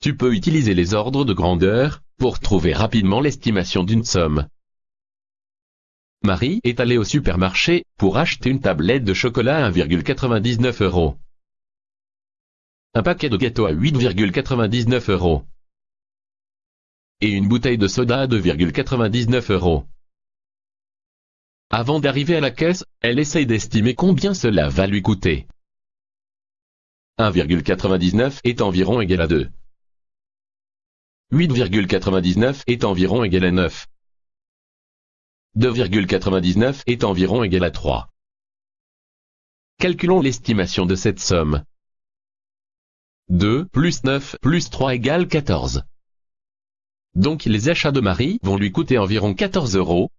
Tu peux utiliser les ordres de grandeur pour trouver rapidement l'estimation d'une somme. Marie est allée au supermarché pour acheter une tablette de chocolat à 1,99 euros. Un paquet de gâteaux à 8,99 euros. Et une bouteille de soda à 2,99 euros. Avant d'arriver à la caisse, elle essaye d'estimer combien cela va lui coûter. 1,99 est environ égal à 2. 8,99 est environ égal à 9. 2,99 est environ égal à 3. Calculons l'estimation de cette somme. 2 plus 9 plus 3 égale 14. Donc les achats de Marie vont lui coûter environ 14 euros,